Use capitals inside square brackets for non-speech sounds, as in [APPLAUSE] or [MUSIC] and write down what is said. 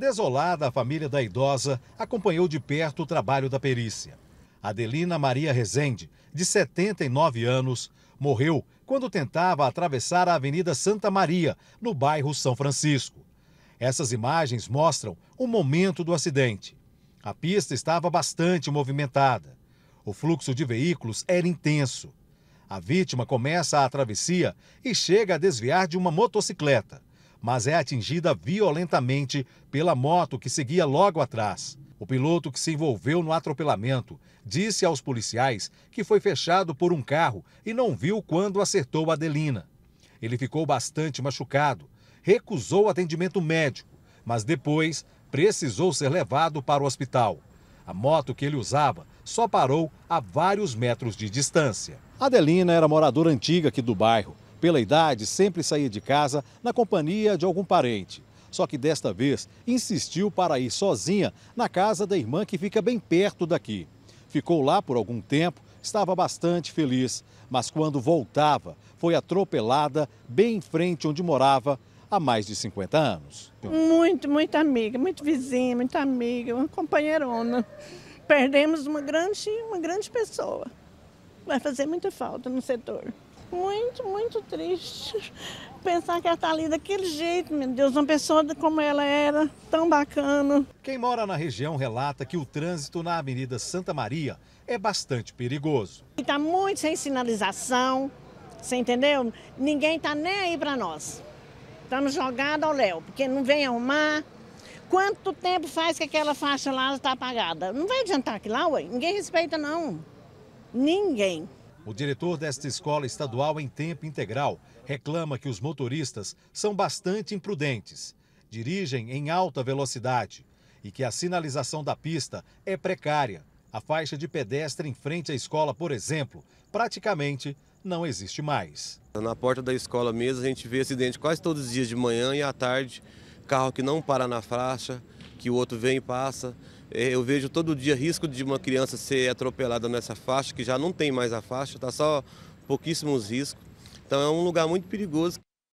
Desolada, a família da idosa acompanhou de perto o trabalho da perícia. Adelina Maria Rezende, de 79 anos, morreu quando tentava atravessar a Avenida Santa Maria, no bairro São Francisco. Essas imagens mostram o momento do acidente. A pista estava bastante movimentada. O fluxo de veículos era intenso. A vítima começa a travessia e chega a desviar de uma motocicleta mas é atingida violentamente pela moto que seguia logo atrás. O piloto que se envolveu no atropelamento disse aos policiais que foi fechado por um carro e não viu quando acertou Adelina. Ele ficou bastante machucado, recusou atendimento médico, mas depois precisou ser levado para o hospital. A moto que ele usava só parou a vários metros de distância. Adelina era moradora antiga aqui do bairro pela idade, sempre saía de casa na companhia de algum parente. Só que desta vez insistiu para ir sozinha na casa da irmã que fica bem perto daqui. Ficou lá por algum tempo, estava bastante feliz, mas quando voltava, foi atropelada bem em frente onde morava há mais de 50 anos. Muito, muito amiga, muito vizinha, muito amiga, uma companheirona. Perdemos uma grande, uma grande pessoa. Vai fazer muita falta no setor muito, muito triste [LAUGHS] pensar que ela está ali daquele jeito, meu Deus, uma pessoa como ela era, tão bacana. Quem mora na região relata que o trânsito na Avenida Santa Maria é bastante perigoso. Está muito sem sinalização, você entendeu? Ninguém está nem aí para nós. Estamos jogados ao léu, porque não vem arrumar. Quanto tempo faz que aquela faixa lá está apagada? Não vai adiantar que lá, ué? Ninguém respeita, não. Ninguém. O diretor desta escola estadual em tempo integral reclama que os motoristas são bastante imprudentes, dirigem em alta velocidade e que a sinalização da pista é precária. A faixa de pedestre em frente à escola, por exemplo, praticamente não existe mais. Na porta da escola mesmo, a gente vê acidente quase todos os dias de manhã e à tarde. Carro que não para na faixa, que o outro vem e passa. É, eu vejo todo dia risco de uma criança ser atropelada nessa faixa, que já não tem mais a faixa, está só pouquíssimos riscos. Então é um lugar muito perigoso.